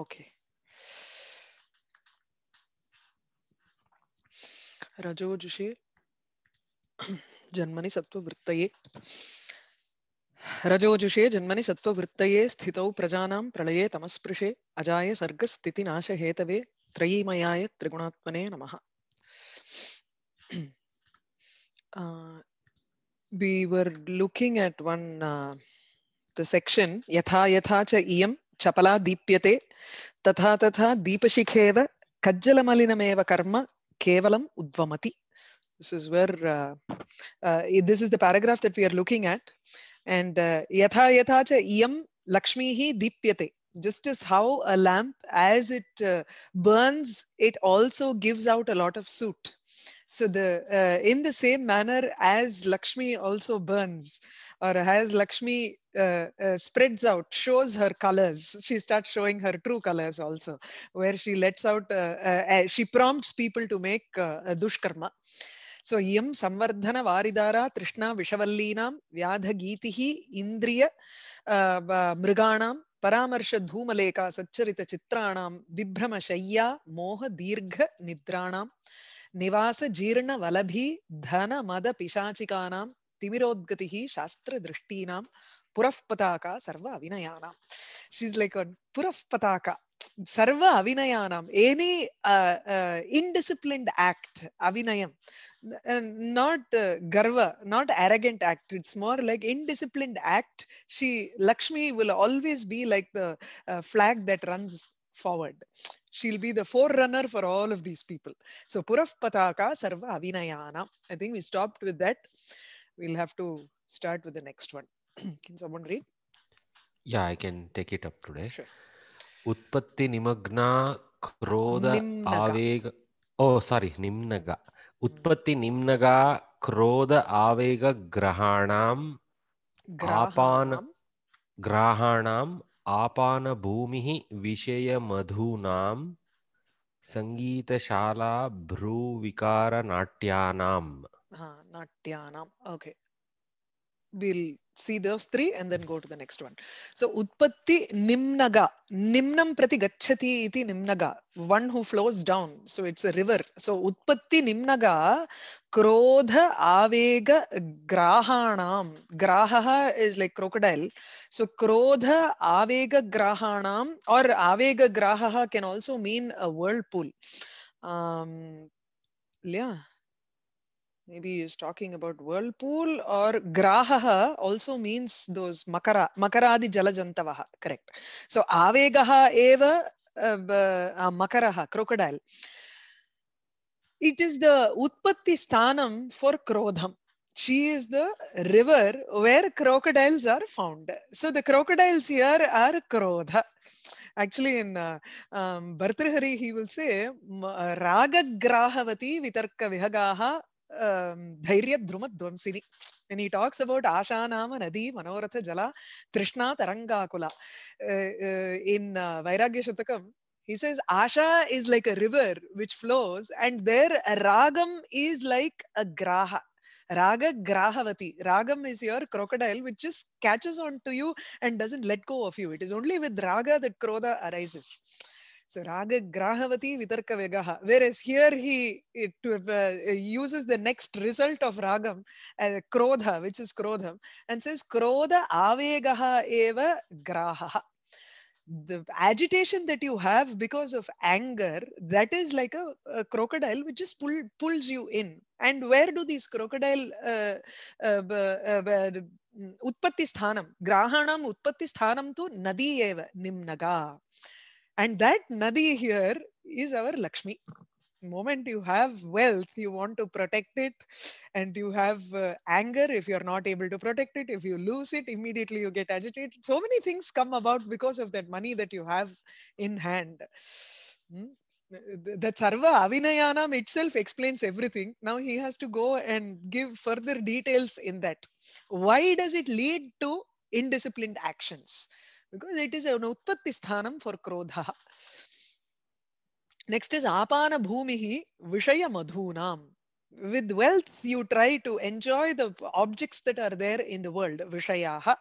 Okay रजो जुषे जन्मनि सत्त्ववृत्तये रजोजुषे जन्मनि सत्त्ववृत्तये स्थितौ प्रजानां प्रलये तमस्पृशे अजाय सर्गस्थितिनाशहेतवे त्रयीमयाय त्रिगुणात्मने नमः we uh, we were looking at the uh, यथा यथा च yatha चपला दीप्यते तथा तथा दीपशिखेव कज्जलमलिनमेव कर्म केवलम उद्वमति this is where uh, uh, this is the paragraph that we are looking at and yatha yatha cha iyam lakshmihi dipyate just as how a lamp as it uh, burns it also gives out a lot of soot so the uh, in the same manner as lakshmi also burns or as Lakshmi uh, uh, spreads out, shows her colors, she starts showing her true colors also, where she lets out, uh, she prompts people to make uh, uh, Dushkarma. So, Yam Samvardhana Varidara Trishna Vishavallinam nam Geetihi Indriya uh, Mriganam Paramarsha Dhumaleka Sacharita Chitranam Vibhrama Shaya Moha Dirgha Nidranam Nivasa Jirna Valabhi Dhana Mada Pishachikanam तिमिरोद्गतिः शास्त्रदृष्टीनां पुरःपताका सर्व अविनयानां she is like an पुरःपताका सर्व अविनयानां any indisciplined act अविनयं not uh, garva not arrogant act it's more like indisciplined act she lakshmi will always be like the uh, flag that runs forward she'll be the forerunner for all of these people so puraf pataka sarva avinayanam i think we stopped with that we'll have to start with the next one. can someone read? Yeah, I can take it up today. Sure. Utpatti nimagna krodha avega. Oh, sorry, nimnaga. Hmm. Utpatti nimnaga krodha avega grahanam. Grahanam. Grahanam. ಆಪಾನ ಭೂಮಿ ವಿಷಯ ಮಧೂನಾಂ Sangita shala ಭ್ರೂ ವಿಕಾರ ನಾಟ್ಯಾನಾಂ uh, not dhyanam. Okay. We'll see those three and then go to the next one. So Utpatti Nimnaga. Nimnam prati gachati iti Nimnaga. One who flows down. So it's a river. So Utpatti Nimnaga Krodha Avega Grahanam. Grahaha is like crocodile. So Krodha Avega Grahanam or Avega Grahaha can also mean a whirlpool. Um, yeah maybe is talking about whirlpool or grahaha also means those makara makaradi jalajantavaha correct so avegaha eva uh, uh, makaraha crocodile it is the utpatti sthanam for krodham she is the river where crocodiles are found so the crocodiles here are krodha actually in uh, um, he will say uh, Raga Grahavati Vitarka Vihagaha धैर्यद्रुमध्वंसिनि um, and he talks about Asha Ashanama Nadi Manoratha Jala Trishna taranga uh, uh, in uh, Vairagya Shatakam, he says Asha is like a river which flows, and their Ragam is like a graha. Raga Grahavati. Ragam is your crocodile which just catches on to you and doesn't let go of you. It is only with Raga that Krodha arises. So raga grahavati vitarka vegaha. Whereas here he it, uh, uses the next result of ragam, as uh, krodha, which is krodham, and says krodha avegaha eva grahaha. The agitation that you have because of anger, that is like a, a crocodile which just pull, pulls you in. And where do these crocodile uh, sthanam? Grahanam utpatti sthanam स्थानम nadi eva nimnaga. निम्नगा And that Nadi here is our Lakshmi. The moment you have wealth, you want to protect it, and you have uh, anger if you're not able to protect it. If you lose it, immediately you get agitated. So many things come about because of that money that you have in hand. Hmm? that sarva avinayanam itself explains everything now he has to go and give further details in that why does it lead to indisciplined actions because it is an utpatti sthanam for krodha. Next is apana bhumihi vishaya madhunam. With wealth, you try to enjoy the objects that are there in the world, vishayah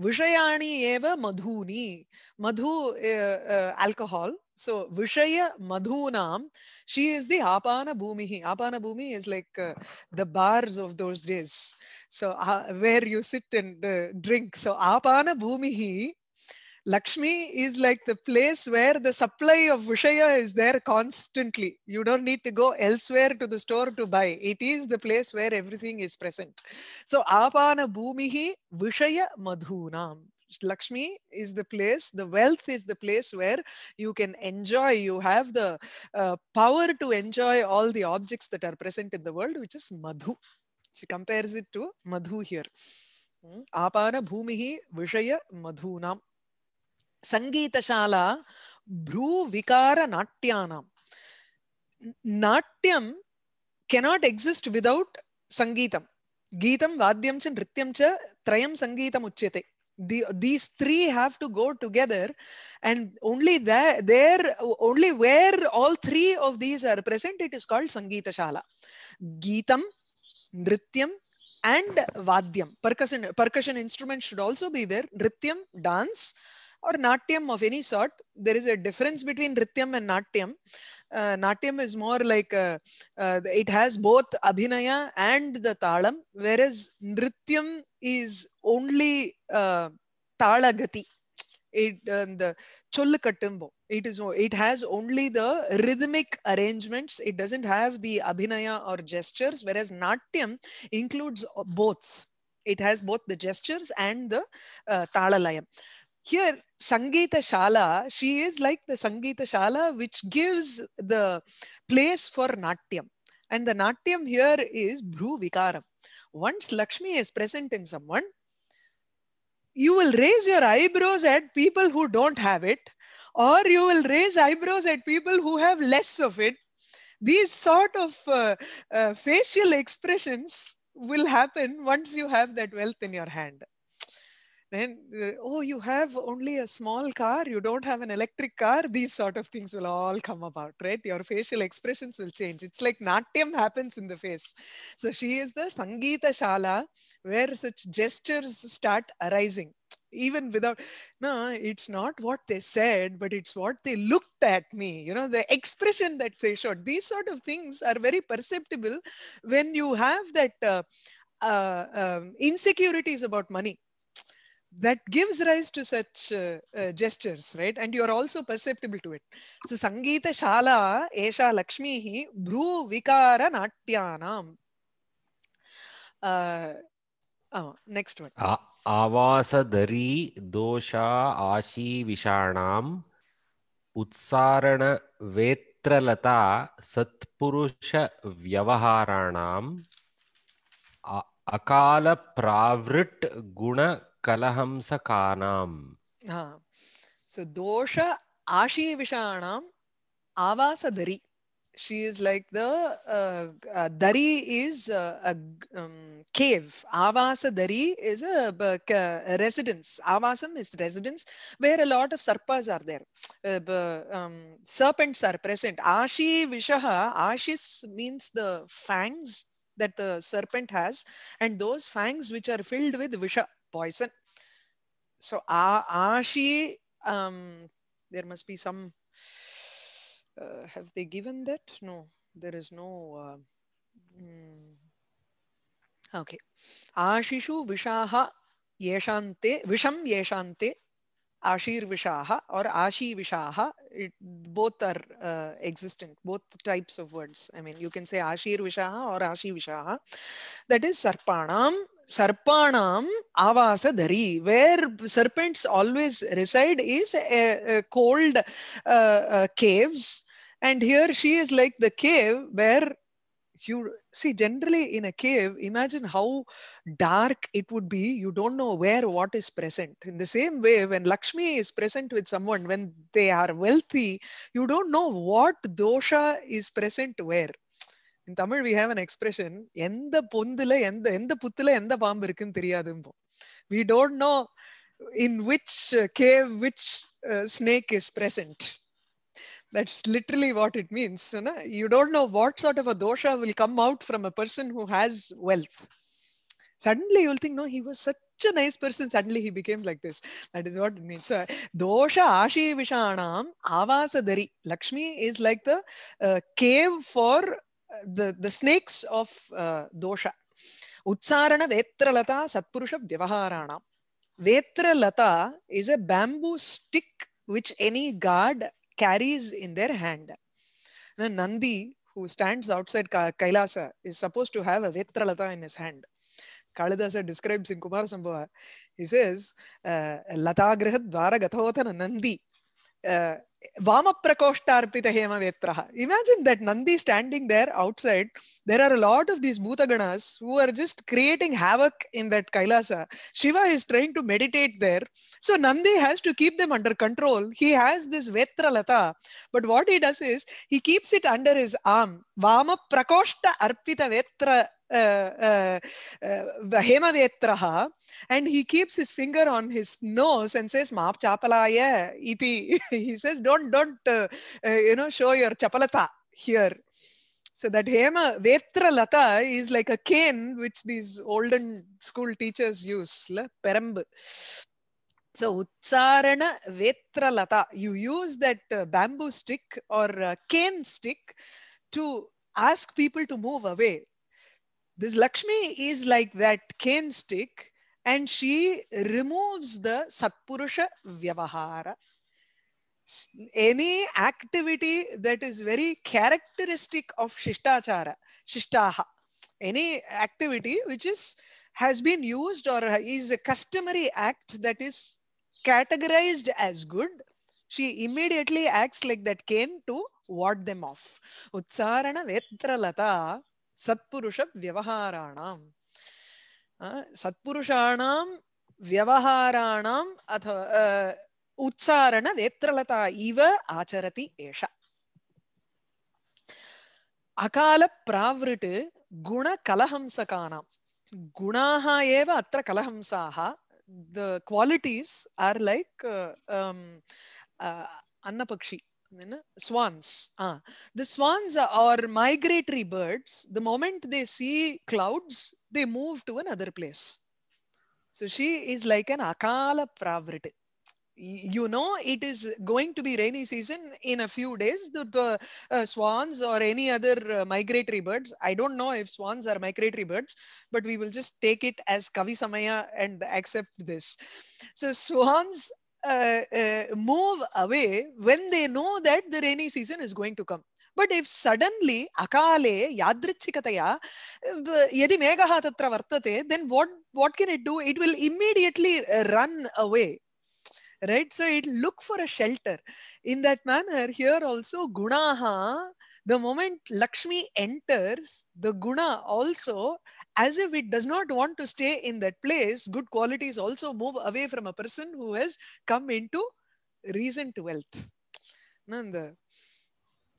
Vishayani eva madhuni. Madhu, uh, uh, alcohol. So Vishaya Madhunam, she is the Apana Bhumihi. Apana Bhumi is like uh, the bars of those days. So uh, where you sit and uh, drink. So Apana Bhumihi Lakshmi is like the place where the supply of Vishaya is there constantly. You don't need to go elsewhere to the store to buy. It is the place where everything is present. So, Apana Bhumihi Vishaya Madhunam. Lakshmi is the place, the wealth is the place where you can enjoy, you have the uh, power to enjoy all the objects that are present in the world, which is Madhu. She compares it to Madhu here. Hmm? Apana Bhumihi Vishaya Madhunam. सङ्गीतशाला भ्रूविकारनाट्यानां नाट्यं cannot exist without सङ्गीतं गीतं वाद्यं च नृत्यं च त्रयं सङ्गीतम् उच्यते the, these three have to go together and only there, there only where all three of these are present it is called sangeeta shala geetam nrityam and vadyam percussion percussion instruments should also be there nrityam dance or natyam of any sort. There is a difference between rityam and natyam. Uh, natyam is more like a, uh, uh it has both abhinaya and the talam, whereas nrityam is only uh, talagati. It uh, the chollu It is it has only the rhythmic arrangements. It doesn't have the abhinaya or gestures, whereas natyam includes both. It has both the gestures and the uh, talalayam here Sangeeta Shala, she is like the Sangeeta Shala, which gives the place for Natyam. And the Natyam here is Bhru Vikaram. Once Lakshmi is present in someone, you will raise your eyebrows at people who don't have it, or you will raise eyebrows at people who have less of it. These sort of uh, uh, facial expressions will happen once you have that wealth in your hand then uh, oh you have only a small car you don't have an electric car these sort of things will all come about right your facial expressions will change it's like natyam happens in the face so she is the sangeeta shala where such gestures start arising even without no it's not what they said but it's what they looked at me you know the expression that they showed these sort of things are very perceptible when you have that uh, uh, um, insecurities about money that gives rise to such uh, uh, gestures, right? And you are also perceptible to it. So, Sangeeta Shala Esha Lakshmihi Bru Vikara Natyanam. Uh, oh, next one. Uh, Avasadari Dosha Ashi Vishanam Utsarana Vetralata Satpurusha Vyavaharanam. अकाल प्रावृट गुण कलहंसकानाम् हाँ. so दोष आशीविषाणाम् आवासधरी she is like the uh, dari uh, uh, um, is a cave avasa dari is a, residence avasam is residence where a lot of serpents are there uh, um, serpents are present ashi vishaha ashis means the fangs that the serpent has and those fangs which are filled with visha poison. So a- Ashi, um, there must be some, uh, have they given that? No, there is no, uh, mm, okay. Ashishu vishaha yeshante, visham yeshante, ashir vishaha or ashi vishaha, it, both are uh, existent, both types of words. I mean, you can say ashir vishaha or ashi vishaha. That is sarpanam sarpanam avasadari, where serpents always reside is a, a cold uh, uh, caves. And here she is like the cave where you see generally in a cave imagine how dark it would be you don't know where what is present in the same way when lakshmi is present with someone when they are wealthy you don't know what dosha is present where in Tamil, we have an expression, எந்த பொந்துல எந்த எந்த புத்துல எந்த பாம்பு இருக்குன்னு தெரியாதும்போ We don't know in which uh, cave which uh, snake is present. That's literally what it means. You don't know what sort of a dosha will come out from a person who has wealth. Suddenly you'll think, no, he was such a nice person suddenly he became like this that is what it means so dosha ashi vishanam avasadari lakshmi is like the uh, cave for the, the snakes of uh, dosha. Utsarana Vetralata Satpurusha Vyavaharana. Vetralata is a bamboo stick which any guard carries in their hand. Now, Nandi, who stands outside Kailasa, is supposed to have a Vetralata in his hand. Kalidasa describes in Kumarasambhava. he says, uh, Latagraha Nandi uh, Vamaprakoshtarpita Hema Vetraha. Imagine that Nandi standing there outside. There are a lot of these Bhutaganas who are just creating havoc in that Kailasa. Shiva is trying to meditate there. So Nandi has to keep them under control. He has this Vetralata. But what he does is he keeps it under his arm. Vamaprakoshta Arpita Vetra uh, uh, uh and he keeps his finger on his nose and says, Maap chapalaya iti. he says, don't, don't, uh, uh, you know, show your chapalata here. So that Hema lata is like a cane which these olden school teachers use, la, perambu. So Utsarana lata, you use that uh, bamboo stick or uh, cane stick to ask people to move away. This Lakshmi is like that cane stick and she removes the Satpurusha Vyavahara. Any activity that is very characteristic of Shishtachara, Shishtaha, any activity which is has been used or is a customary act that is categorized as good, she immediately acts like that cane to ward them off. Utsarana Vetralata சத்புருஷ விவகாராணாம் சத்புருஷாணாம் வியவஹாராணாம் அத உச்சாரண வேத்ரலதா இவ ஆச்சரதி ஏஷ அகால பிராவிருட்டு குண கலஹம்சகானாம் குணாக ஏவ அத்திர கலஹம்சாக the qualities are like அன்னபக்ஷி Uh, swans ah the swans are migratory birds the moment they see clouds they move to another place so she is like an akala pravrit you know it is going to be rainy season in a few days the, uh, swans or any other uh, migratory birds i don't know if swans are migratory birds but we will just take it as kavi samaya and accept this so swans uh, uh, move away when they know that the rainy season is going to come. But if suddenly akale यादृच्छिकतया यदि मेघः तत्र then what, what can it do? It will immediately uh, run away. right so it look for a shelter in that manner here also gunaha the moment lakshmi enters the guna also as if it does not want to stay in that place, good qualities also move away from a person who has come into reason recent wealth. இந்த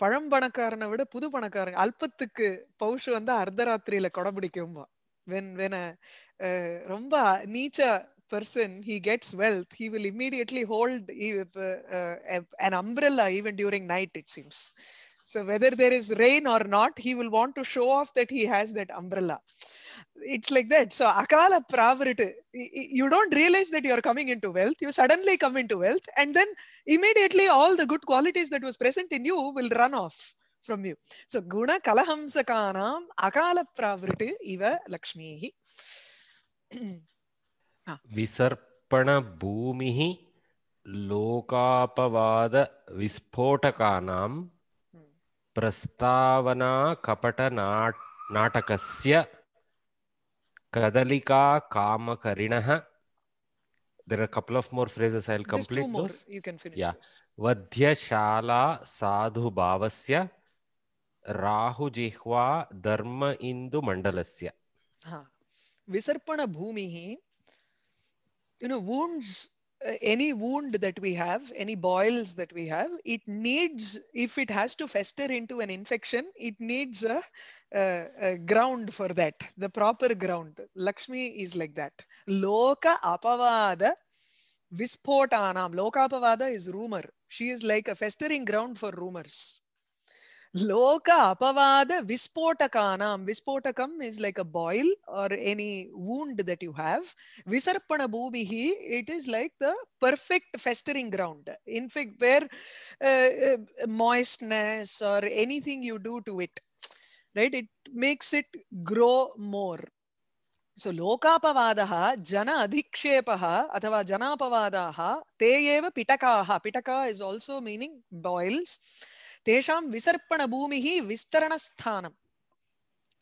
பழம் பணக்காரனை விட புது பணக்காரன் அல்பத்துக்கு பௌஷ் வந்து அர்த்தராத்திரியில கொடைபிடிக்கும்பா when when ரொம்ப நீச்சா person he gets wealth he will immediately hold an umbrella even during night it seems So whether there is rain or not, he will want to show off that he has that umbrella. It's like that. So akala pravrit, you don't realize that you're coming into wealth. You suddenly come into wealth and then immediately all the good qualities that was present in you will run off from you. So guna kalahamsakanam akala pravrit iva lakshmihi. Ah. lokapavada लोकापवादविस्फोटकानां ಪ್ರಸ್ತಾವನಾ ಕಪಟ ನಾಟ್ ನಾಟಕಸ್ಯ ಕದಲಿಕಾ ಕಾಮಕರಿಣಃ there are a couple of more phrases i'll complete Just two more. Those. you can finish yeah this. vadhya shala sadhu bhavasya rahu jihva dharma indu mandalasya ha visarpana bhumihi you know wounds Uh, any wound that we have, any boils that we have, it needs, if it has to fester into an infection, it needs a, a, a ground for that, the proper ground. Lakshmi is like that. Loka apavada vispotanam. Lokapavada is rumor. She is like a festering ground for rumors. Loka apavada vispotakanam. Vispotakam is like a boil or any wound that you have. Visarpana bhubihi, it is like the perfect festering ground. In fact, where uh, moistness or anything you do to it, right? It makes it grow more. So लोकापवाद जन अधिक्षेप अथवा जनापवाद ते पिटका पिटका is also meaning boils Tesham Visarpana Bhumihi Vistarana Sthanam.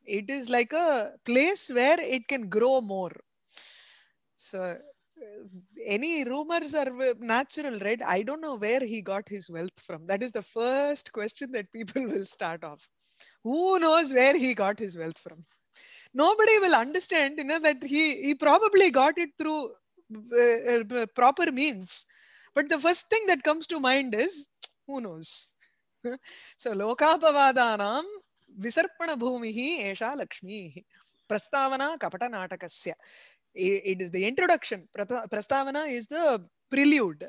It is like a place where it can grow more. So any rumors are natural, right? I don't know where he got his wealth from. That is the first question that people will start off. Who knows where he got his wealth from? Nobody will understand, you know, that he he probably got it through uh, uh, proper means. But the first thing that comes to mind is, who knows? So లోకాపవాదానాం విసర్పణ భూమి ఏషా లక్ష్మీ ప్రస్తావన కపట నాటకస్య it is the introduction ప్రస్తావన is the prelude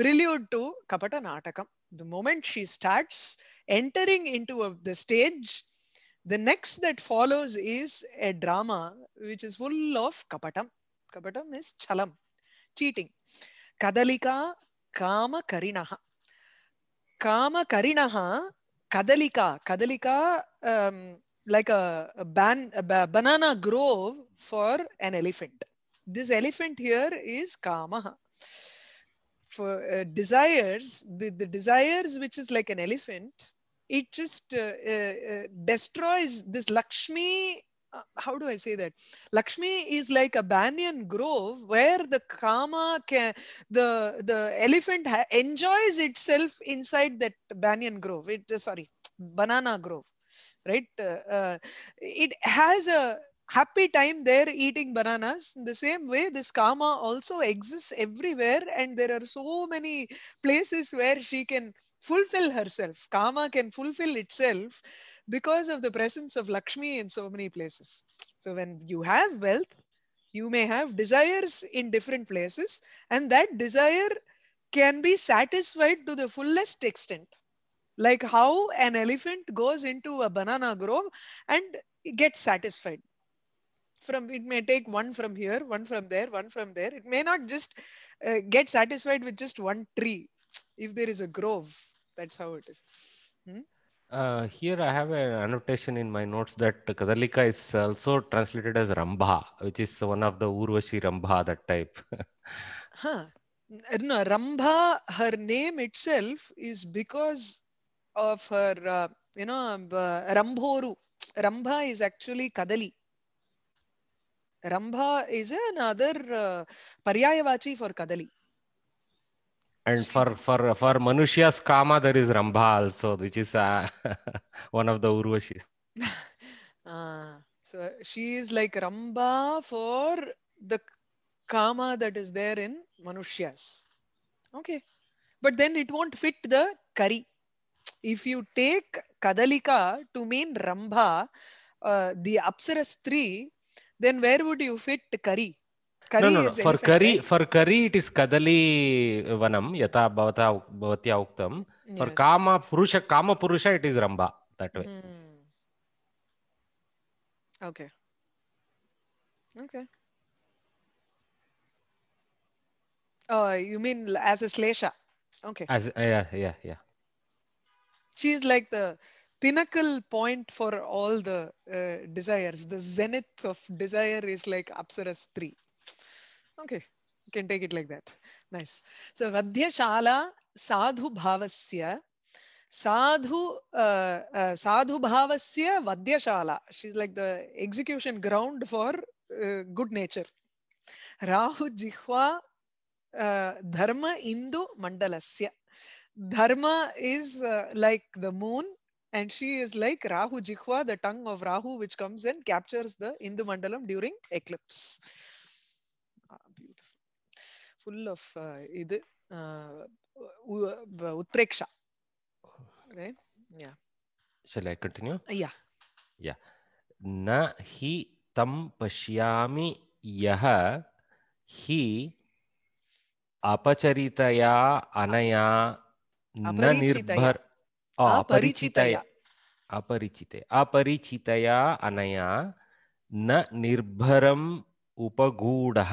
prelude to కపట నాటకం the moment she starts entering into the stage the next that follows is a drama which is full of కపటం కపటం ఇస్ చలం చీటింగ్ కదలిక కామ కరిణ kamakariṇaha kadalika kadalika um, like a, ban, banana grove for an elephant this elephant here is Kama for uh, desires the, the desires which is like an elephant it just uh, uh, destroys this lakshmi how do I say that? Lakshmi is like a banyan grove where the karma can, the the elephant ha- enjoys itself inside that banyan grove. It uh, sorry, banana grove, right? Uh, uh it has a happy time there eating bananas. In the same way, this karma also exists everywhere, and there are so many places where she can fulfill herself. Karma can fulfill itself because of the presence of Lakshmi in so many places. So when you have wealth, you may have desires in different places, and that desire can be satisfied to the fullest extent. Like how an elephant goes into a banana grove and gets satisfied. From it may take one from here, one from there, one from there. It may not just uh, get satisfied with just one tree if there is a grove. That's how it is. Hmm? Uh, here I have an annotation in my notes that Kadalika is also translated as Rambha, which is one of the Urvashi Rambha, that type. huh. No, Rambha, her name itself is because of her, uh, you know, uh, Rambhoru. Rambha is actually Kadali. Rambha is another uh, Paryayavachi for Kadali and for for for Manusha's Kama, there is Rambha also, which is uh, one of the Urvashis. uh, ah, so she is like Ramba for the Kama that is there in manusias. Okay. But then it won't fit the curry. If you take Kadalika to mean Rambha, uh, the Apsara Stri, then where would you fit curry? no, no, no. for curry right? for curry it is kadali vanam yata bhavata bhavatya uktam yes. for kama purusha kama purusha it is ramba that way hmm. okay okay oh you mean as a slesha okay as uh, yeah yeah yeah is like the pinnacle point for all the uh, desires. The zenith of desire is like Apsara's 3. Okay, you can take it like that. Nice. So Vadhyashala Sadhu Bhavasya. Sadhu, uh, uh, sadhu Bhavasya Vadhyashala. She's like the execution ground for uh, good nature. Rahu Jihwa uh, Dharma Indu Mandalasya. Dharma is uh, like the moon and she is like Rahu Jihwa, the tongue of Rahu, which comes and captures the Indu Mandalam during eclipse. full of full of uh, utpreksha right yeah shall i continue yeah yeah na hi tam pashyami yah hi apacharitaya anaya na nirbhar aparichitaya अपरिचिते अपरिचितया अनया न निर्भरम उपगूढः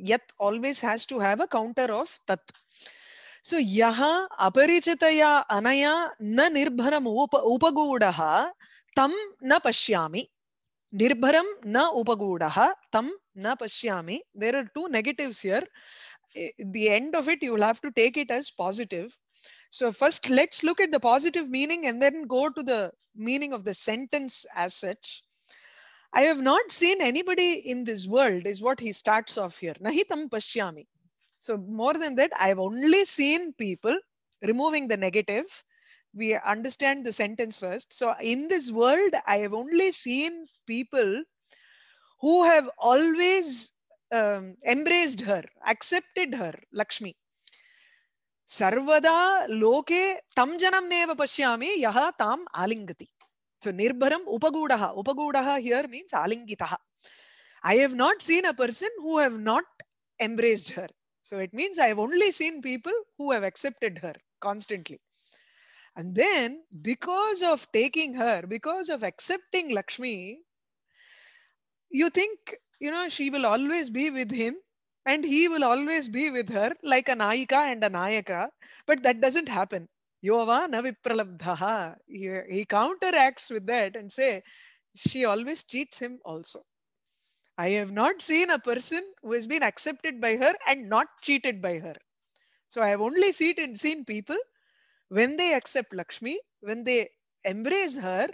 yet always has to have a counter of tat. So yaha aparichataya anaya na nirbharam upagudaha tam na pashyami. Nirbharam na upagudaha tam na pashyami. There are two negatives here. The end of it, you will have to take it as positive. So first, let's look at the positive meaning and then go to the meaning of the sentence as such. I have not seen anybody in this world is what he starts off here. Nahitam pashyami. So more than that, I have only seen people removing the negative. We understand the sentence first. So in this world, I have only seen people who have always um, embraced her, accepted her, Lakshmi. Sarvada loke tam janam neva pashyami yaha tam alingati. So Nirbharam Upagudaha. Upagudaha here means Alingitaha. I have not seen a person who have not embraced her. So it means I have only seen people who have accepted her constantly. And then because of taking her, because of accepting Lakshmi, you think, you know, she will always be with him and he will always be with her like a Naika and a Nayaka. But that doesn't happen. Yovana He, he counteracts with that and say, she always cheats him also. I have not seen a person who has been accepted by her and not cheated by her. So I have only seen, seen people when they accept Lakshmi, when they embrace her,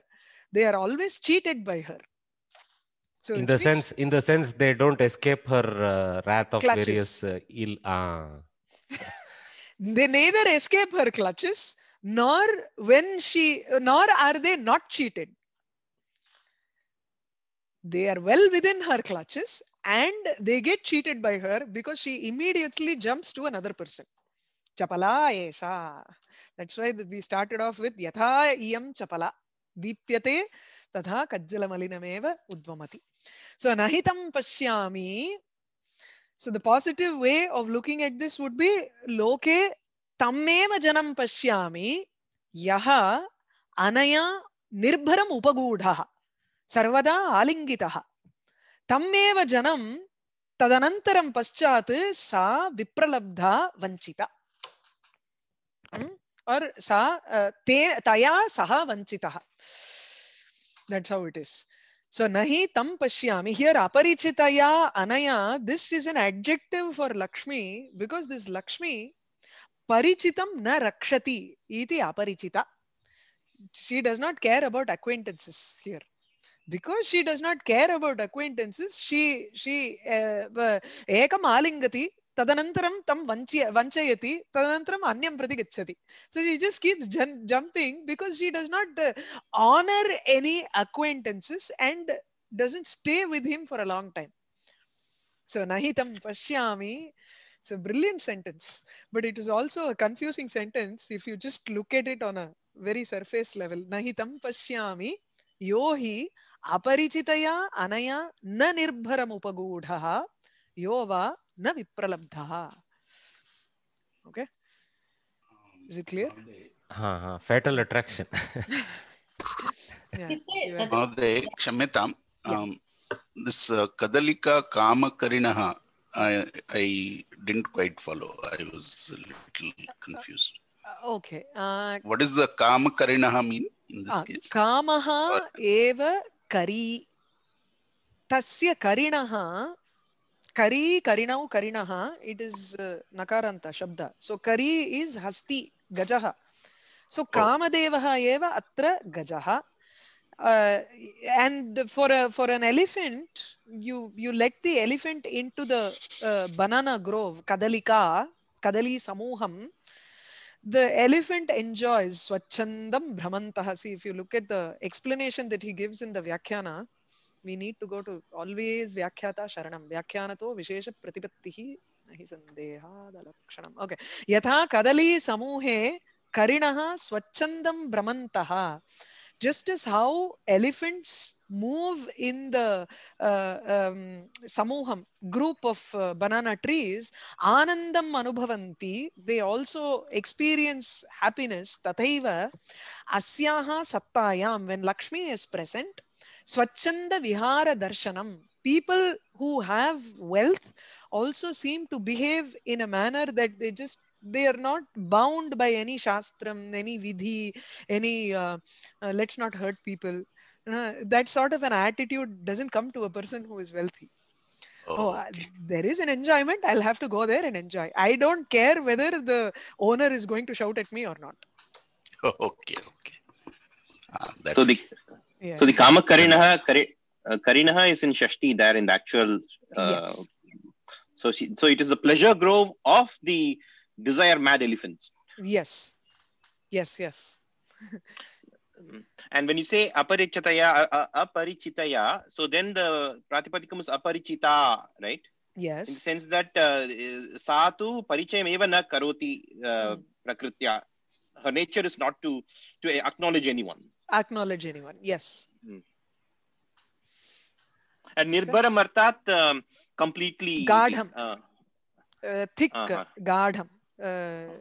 they are always cheated by her. So in the sense, in the sense, they don't escape her uh, wrath of clutches. various uh, ill. Uh. They neither escape her clutches nor when she nor are they not cheated. They are well within her clutches and they get cheated by her because she immediately jumps to another person. Chapala Esha. That's why we started off with Yatha Iyam Chapala. Deepyate तथा कज्जलमलिनमेव meva udvamati. so, नहितं pashyami. So the positive way of looking at this would be Loke Tameva Janam Pashyami Yaha Anaya Nirbharam Upagudaha Sarvada Alingitaha Tameva Janam Tadanantaram Paschat Sa Vipralabdha Vanchita hmm? or Sa uh, Taya Saha Vanchitaha. That's how it is. So nahi tam pashyami. Here aparichitaya anaya. This is an adjective for Lakshmi because this Lakshmi parichitam na rakshati. Iti aparichita. She does not care about acquaintances here. Because she does not care about acquaintances, she she ekam alingati तदनन्तरं तम वञ्चय वञ्चयति तदनन्तरं अन्यं प्रति गच्छति so she just keeps jumping because she does not honour any acquaintances and doesn't stay with him for a long time so नहि तं पश्यामि it's a brilliant sentence but it is also a confusing sentence if you just look at it on a very surface level नहि तं पश्यामि यो हि अपरिचितया अनया न निर्भरमुपगूढः यो वा न विप्रलब्धः ओके इज इट क्लियर हाँ हाँ फेटल अट्रैक्शन महोदय क्षम्यताम् this uh, kadalika kamakarinaha i i didn't quite follow i was a little confused okay uh, what is the kamakarinaha mean in this uh, case kamaha or, eva kari tasya karinaha kari karinau karinaha it is uh, nakaranta shabda so kari is hasti gajaha so oh. kamadevaha eva atra gajaha uh, and for a for an elephant you you let the elephant into the uh, banana grove kadalika kadali samuham the elephant enjoys swachandam bhramantah see if you look at the explanation that he gives in the vyakhyana we need to go to always vyakhata sharanam vyakhanato vishesha pratipattihi nahi sandehad lakshanam okay yatha kadali samuhe karinaha swachandam bramantah just as how elephants move in the uh, um, samuham group of uh, banana trees anandam anubhavanti they also experience happiness tathaiva asyaha sattayam when lakshmi is present Swachanda Vihara Darshanam. People who have wealth also seem to behave in a manner that they just they are not bound by any shastram, any vidhi, any uh, uh, let's not hurt people. Uh, that sort of an attitude doesn't come to a person who is wealthy. Oh, oh okay. there is an enjoyment. I'll have to go there and enjoy. I don't care whether the owner is going to shout at me or not. okay, okay. Ah, so the so the kama karinaha karinaha uh, is in Shashti there in the actual. Uh, yes. So she, so it is the pleasure grove of the desire mad elephants. Yes. Yes. Yes. and when you say aparichitaya, uh, uh, aparichitaya, so then the pratipadikam is aparichita, right? Yes. In the sense that uh, sātu tu parichayam eva na karoti hmm. prakritya. Her nature is not to to acknowledge anyone. acknowledge anyone. Yes. Hmm. And Nirbharam Artat uh, completely. Gardham. Uh, uh, thick uh-huh. Gardham. Uh,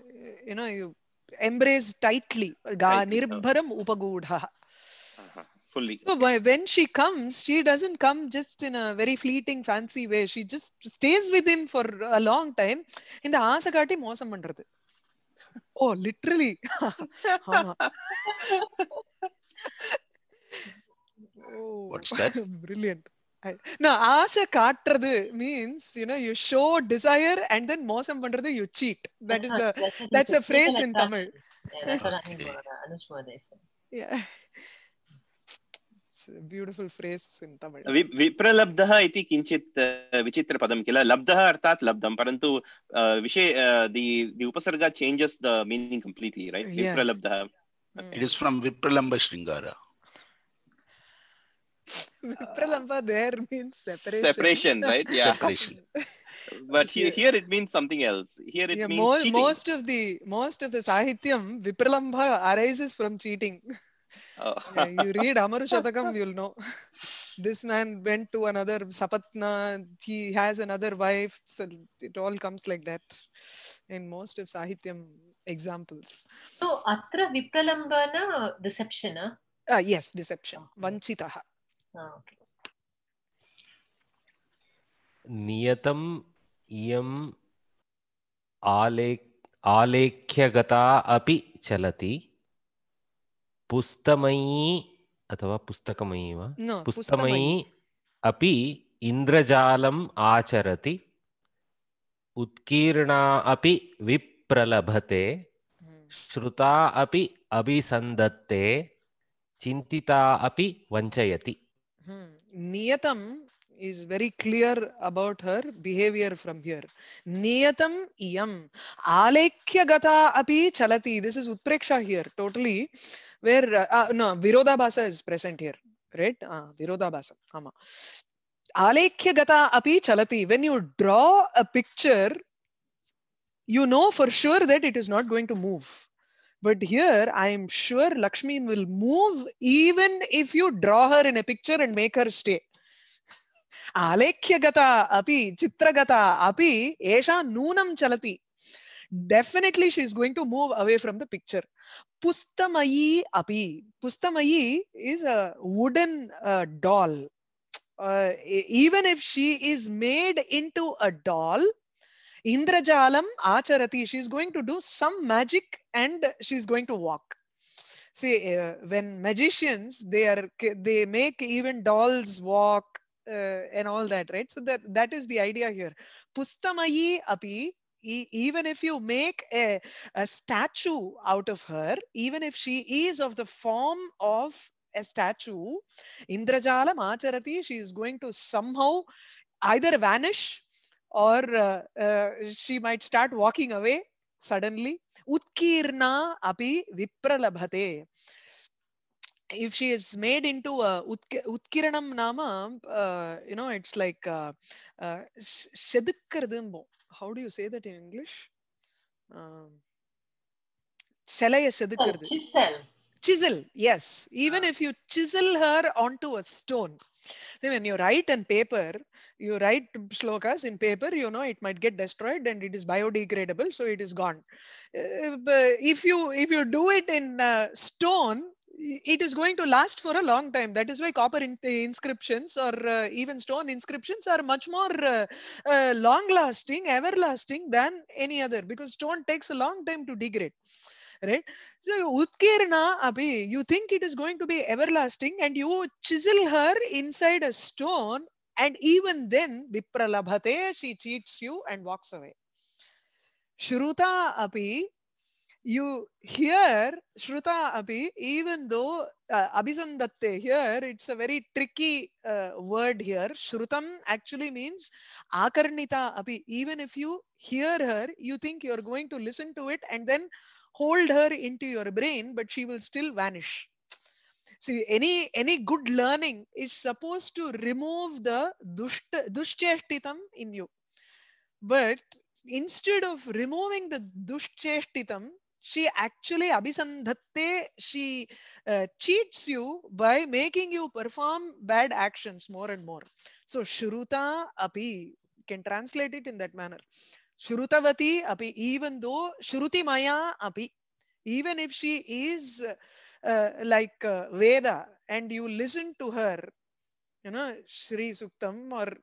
you know, you embrace tightly. Ga- Nirbharam upagudha. Uh-huh. Fully. So okay. when she comes, she doesn't come just in a very fleeting, fancy way. She just stays with him for a long time. In the காட்டி mosam பண்றது oh literally what's that brilliant நான் ஆசை காட்டுறது means you know you show desire and then மோசம் பண்றது you cheat that is the that's a phrase in Tamil beautiful phrase in Tamil विप्रलब्धः इति किञ्चित् विचित्रपदं किल लब्धः अर्थात् लब्धं परन्तु विषये दि उपसर्ग changes the meaning completely right विप्रलब्धः Mm. It is from Vipralamba Shringara. Vipralamba there means separation. Separation, right? Yeah. Separation. but here, here it means something else. Here it yeah, means mo- cheating. most of the most of the sahityam Vipralamba arises from cheating. Oh. yeah, you read Amaru Shatakam, you'll know. This man went to another Sapatna. He has another wife. So it all comes like that. in most of Sahityam examples. So, Atra Vipralambana, deception, huh? Uh, yes, deception. Vanchitaha. Oh, okay. नियतम् इयम् आले आलेख्यगता अपि चलति पुस्तमयी अथवा पुस्तकमयी वा no, पुस्तमयी अपि इन्द्रजालम् आचरति अपि विप्रलभते हम्म। श्रुता अपि अभिसन्दत्ते चिन्तिता अपि वञ्चयति हम्म। नियतम् is very clear about her behaviour from here नियतम इयम् आलेख्यगता अपि चलति दिस इज उत्प्रेक्षा हियर टोटली वेर नो विरोधाभास इज प्रेजेंट हियर राइट विरोधाभास आमा Alekhya api chalati. When you draw a picture, you know for sure that it is not going to move. But here, I am sure Lakshmi will move even if you draw her in a picture and make her stay. Alekhya api chitragata api esha noonam chalati. Definitely, she is going to move away from the picture. Pustamayi api. Pustamayi is a wooden uh, doll uh, even if she is made into a doll, Indrajalam Acharati, she is going to do some magic and she is going to walk. See, uh, when magicians, they are they make even dolls walk uh, and all that, right? So that that is the idea here. Pustamayi api even if you make a, a statue out of her, even if she is of the form of a statue, Indrajala Macharati, she is going to somehow either vanish or uh, uh, she might start walking away suddenly. Utkirna api vipralabhate. If she is made into a utkiranam nama, uh, you know, it's like shedukkaradimbo. Uh, uh How do you say that in English? Um, செலைய Chisel, yes. Even ah. if you chisel her onto a stone. See, when you write in paper, you write slokas in paper, you know it might get destroyed and it is biodegradable, so it is gone. Uh, if you if you do it in uh, stone, it is going to last for a long time. That is why copper in uh, inscriptions or uh, even stone inscriptions are much more uh, uh, long lasting, everlasting than any other because stone takes a long time to degrade right? So Utkirna Abhi, you think it is going to be everlasting and you chisel her inside a stone and even then Vipralabhate, she cheats you and walks away. Shruta Abhi, you hear Shruta Abhi, even though uh, here, it's a very tricky uh, word here. Shrutam actually means Akarnita Abhi. Even if you hear her, you think you're going to listen to it and then hold her into your brain, but she will still vanish. See, any any good learning is supposed to remove the dusht dushcheshtitam in you. But instead of removing the dushcheshtitam, she actually abhisandhatte, she uh, cheats you by making you perform bad actions more and more. So, shruta api, can translate it in that manner. Shrutavati api, even though Shruti Maya api, even if she is uh, like uh, Veda and you listen to her, you know, Shri Suktam or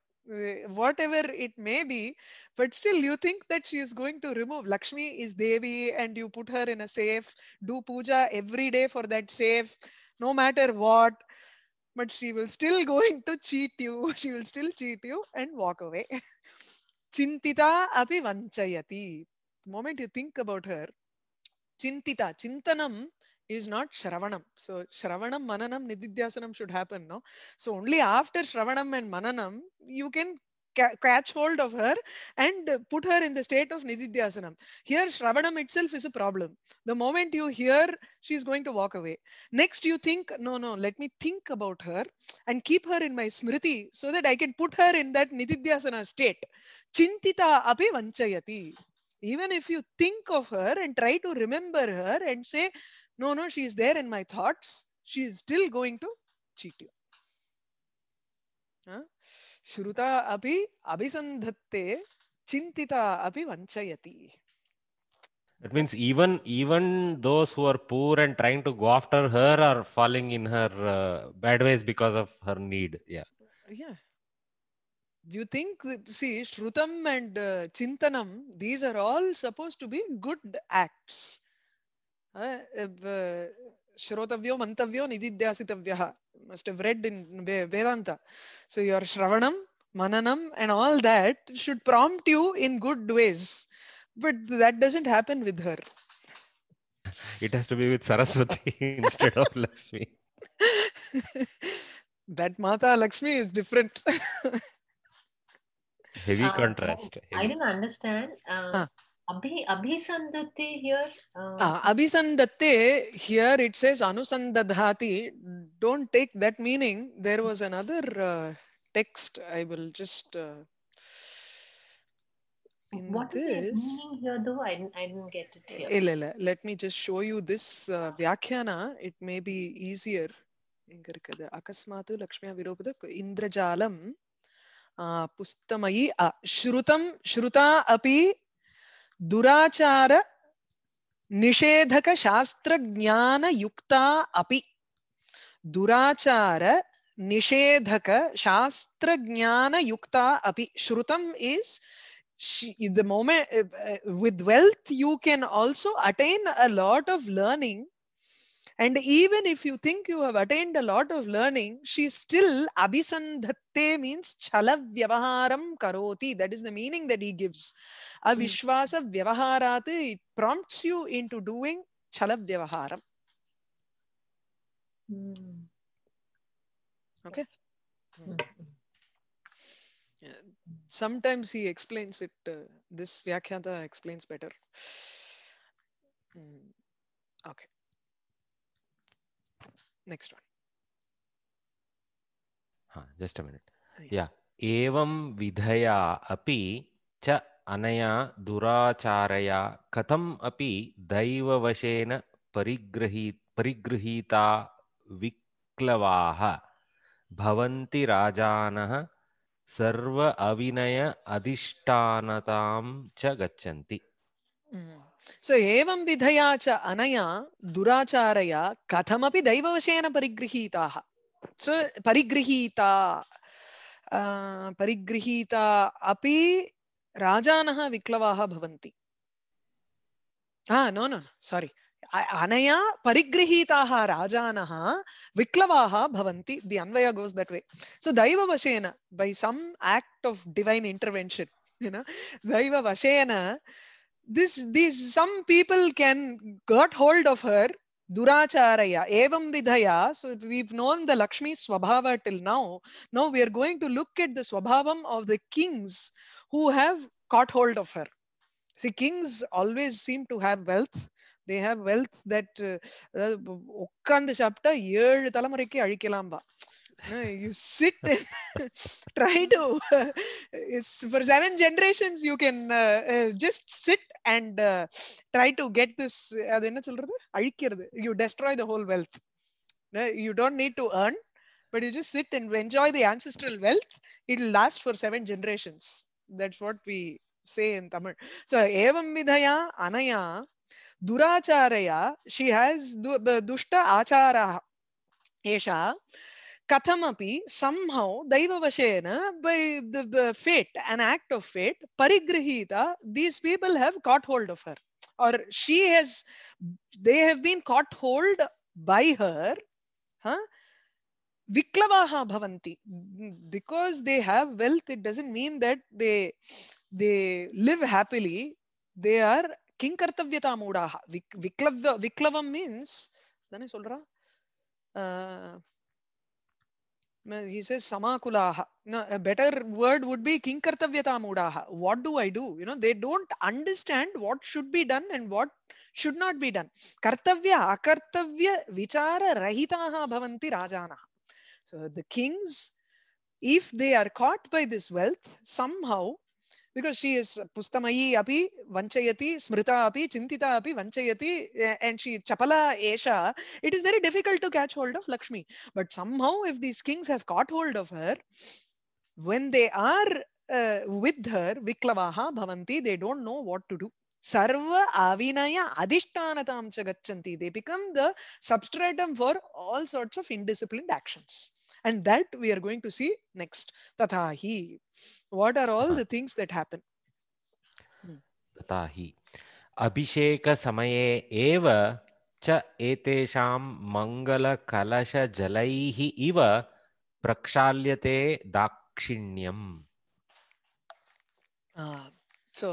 whatever it may be but still you think that she is going to remove lakshmi is devi and you put her in a safe do puja every day for that safe no matter what but she will still going to cheat you she will still cheat you and walk away చింతిత అపి వంచయతి moment you think about her చింతిత చింతనం is not శ్రవణం so శ్రవణం మననం నిధిధ్యాసనం should happen no so only after శ్రవణం అండ్ మననం you can catch hold of her and put her in the state of Nididhyasanam. Here, Shravanam itself is a problem. The moment you hear, she's going to walk away. Next, you think, no, no, let me think about her and keep her in my Smriti so that I can put her in that Nididhyasana state. Chintita api vanchayati. Even if you think of her and try to remember her and say, no, no, she is there in my thoughts, she is still going to cheat you. Huh? श्रुता अभी अभिसंधत्ते चिंतिता अभी वंचयति It means even even those who are poor and trying to go after her are falling in her uh, bad ways because of her need. Yeah. Yeah. Do you think see Shrutam and uh, Chintanam? These are all supposed to be good acts. Uh, uh, Shrotavyo Mantavyo Nididhyasitavyaha. Must have read in Vedanta. So your Shravanam, Mananam and all that should prompt you in good ways. But that doesn't happen with her. It has to be with Saraswati instead of Lakshmi. that Mata Lakshmi is different. Heavy uh, contrast. I, I didn't understand. Uh, huh. Abhi, abhisandate here. Uh, ah, abhisandate here it says anusandadhati. Don't take that meaning. There was another uh, text. I will just. Uh, in what this, is the meaning here though? I didn't, I didn't get it here. Ilala, let me just show you this uh, vyakhyana. It may be easier. அகஸ்மாத் லக்ஷ்மியா விரோபத இந்திரஜாலம் புஸ்தமயி ஸ்ருதம் ஸ்ருதா அபி दुराचार निषेधक शास्त्र ज्ञान युक्ता अपि दुराचार निषेधक शास्त्र ज्ञान युक्ता अपि श्रुतम is the moment with wealth you can also attain a lot of learning And even if you think you have attained a lot of learning, she still abhisandhatte means chala vyavaharam karoti. That is the meaning that he gives. Avishvasa hmm. vyavaharat, it prompts you into doing chala vyavaharam. Hmm. Okay. Hmm. Sometimes he explains it, uh, this Vyakhata explains better. Okay. Next one हाँ just a minute या एवं विधया अपि च अनया दुराचारया कथम अपि दैववशेन परिगृही परिगृहीता विक्लवाह भवन्ति राजानः सर्व अविनय अधिष्ठानतां च गच्छन्ति mm. सो एवं विधया च अनया दुराचारया कथमपि दैववशेन परिगृहीताः सो परिगृहीता परिगृहीता अपि राजानः विक्लवाः भवन्ति हा नो न सॉरी अनया परिगृहीताः राजानः विक्लवाः भवन्ति दि अन्वय गोस् दट् वे सो दैववशेन by some act of divine intervention you दैववशेन this these some people can got hold of her duracharaya evam vidhaya so we've known the lakshmi swabhava till now now we are going to look at the swabhavam of the kings who have caught hold of her see kings always seem to have wealth they have wealth that uh, uh, உட்கார்ந்து சாப்பிட்டா ஏழு தலைமுறைக்கு No, you sit and try to. for seven generations, you can uh, uh, just sit and uh, try to get this. அது என்ன சொல்றது you destroy the whole wealth. No, you don't need to earn, but you just sit and enjoy the ancestral wealth. It'll last for seven generations. That's what we say in Tamil. So, evam vidhaya anaya duracharaya she has dushta achara. Esha कथमपि सम्हौ दैववशेन by the fate an act of fate परिगृहीता these people have caught hold of her or she has they have been caught hold by her हां विक्लवाः भवन्ति because they have wealth it doesn't mean that they they live happily they are किं कर्तव्यता मूढ़ा विक्लव विक्लवम means दने he says samakulaha no, a better word would be kinkartavyata mudaha what do i do you know they don't understand what should be done and what should not be done kartavya akartavya vichara rahitaha bhavanti rajana so the kings if they are caught by this wealth somehow because she is uh, Pustamayi api vanchayati, Smrita api, Chintita api vanchayati, and she Chapala Esha. It is very difficult to catch hold of Lakshmi. But somehow, if these kings have caught hold of her, when they are uh, with her, Viklavaha Bhavanti, they don't know what to do. Sarva Avinaya Adhishtanatam Chagachanti. They become the substratum for all sorts of indisciplined actions. and that we are going to see next tathahi what are all the things that happen tathahi अभिषेक समये एव च एतेषां मङ्गलकलशजलैः इव so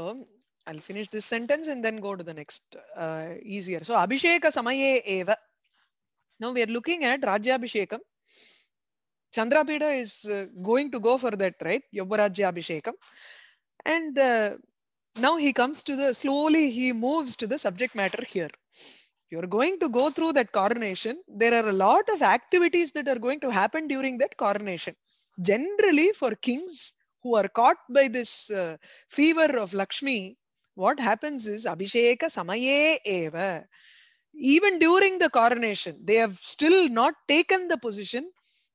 I'll finish this sentence in go to the next easier so अभिषेकसमये एव no we are looking at राज्याभिषेकं Chandrapeda is uh, going to go for that, right? Yobbarajya Abhishekam. And uh, now he comes to the, slowly he moves to the subject matter here. You're going to go through that coronation. There are a lot of activities that are going to happen during that coronation. Generally, for kings who are caught by this uh, fever of Lakshmi, what happens is Abhisheka Samaye Eva even during the coronation, they have still not taken the position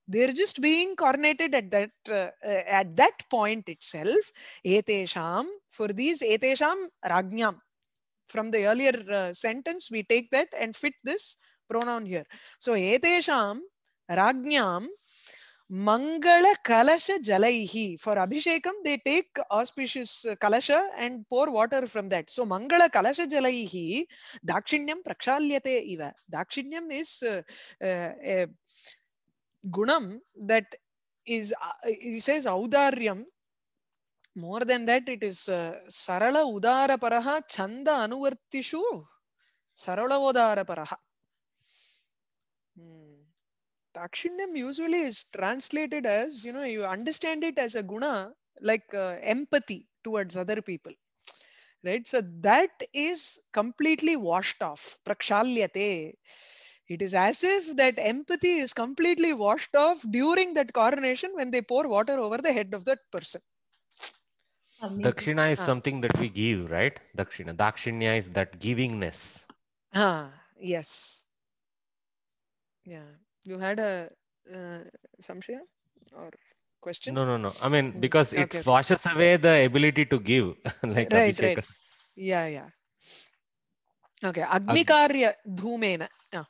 they're just being coronated at that uh, at that point itself etesham for these etesham ragnyam. from the earlier uh, sentence we take that and fit this pronoun here so etesham ragnyam mangala kalasha jalaihi for abhishekam they take auspicious uh, kalasha and pour water from that so mangala kalasha jalaihi dakshinyam prakshalyate iva dakshinyam is uh, uh gunam that is, uh, he says audaryam. More than that, it is uh, sarala udara paraha chanda anuvartishu sarala udara paraha. Hmm. usually is translated as, you know, you understand it as a guna, like uh, empathy towards other people. Right? So that is completely washed off. Prakshaliate it is as if that empathy is completely washed off during that coronation when they pour water over the head of that person Amazing. dakshina is something that we give right dakshina dakshinya is that givingness ah yes yeah you had a uh, samshaya or question no no no i mean mm, because okay, it washes away the ability to give like right, Abhishek. right. yeah yeah okay agnikarya dhumena yeah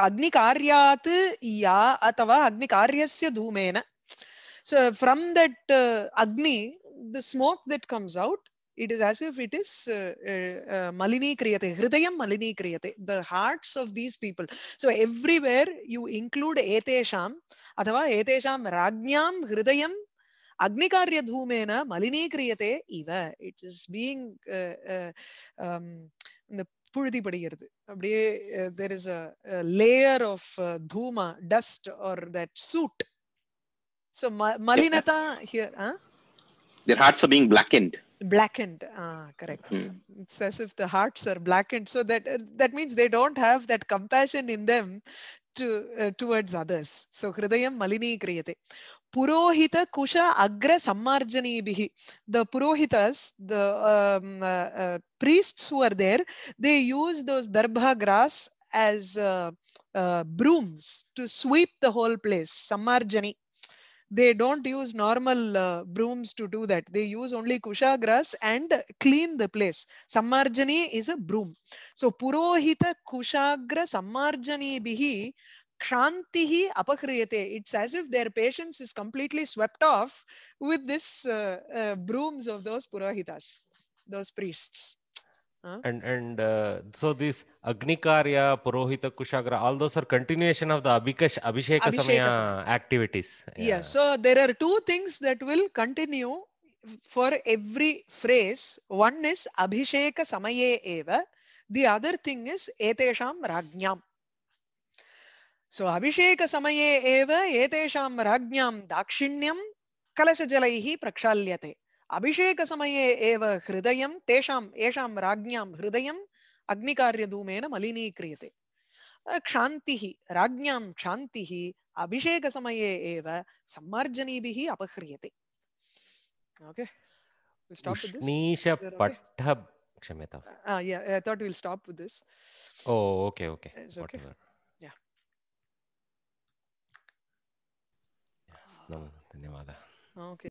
अग्नि कार्यात् या अथवा uh, अग्नि कार्यस्य धूमेन so from that अग्नि the smoke that comes out it is as if it is मलिनी क्रियते हृदय मलिनी क्रियते the hearts of these people so everywhere you include एतेषां अथवा एतेषां राज्ञां हृदय अग्नि कार्य धूमेन मलिनी क्रियते इव इट इज बीइंग புழுதி படுகிறது அப்படியே there is a layer of தூமா dust or that soot so மலினதா here ah their hearts are being blackened blackened ah correct mm. it's as if the hearts are blackened so that uh, that means they don't have that compassion in them to uh, towards others so kridayam malini kriyate Purohita Kusha Agra Sammarjanibihi. The Purohitas, the um, uh, uh, priests who are there, they use those Darbha grass as uh, uh brooms to sweep the whole place, Sammarjani. They don't use normal uh, brooms to do that. They use only kusha grass and clean the place. Sammarjani is a broom. So Purohita Kushagra Sammarjani Bihi apakriyate. It's as if their patience is completely swept off with this uh, uh, brooms of those purohitas, those priests. Huh? And and uh, so this Agnikarya, Purohita, Kushagra, all those are continuation of the Abhikash, Abhisheka, Samaya activities. Yeah. yeah. So there are two things that will continue for every phrase. One is Abhisheka Samaye Eva. The other thing is Etesham Ragnyam. So अभिषेक एव एतेषां राज्ञां दाक्षिण्यं कलशजलैः प्रक्षाल्यते अभिषेकसमये एव अग्निकार्यधूमेन मलिनीक्रियते क्षाति राजा क्षाति अभिषेक एव सम्मार्जनीभिः अपह्रीय okay uh, yeah, I thought we'll stop with this. Oh, okay, okay. It's okay. Whatever. no, no nada. Ah, ok.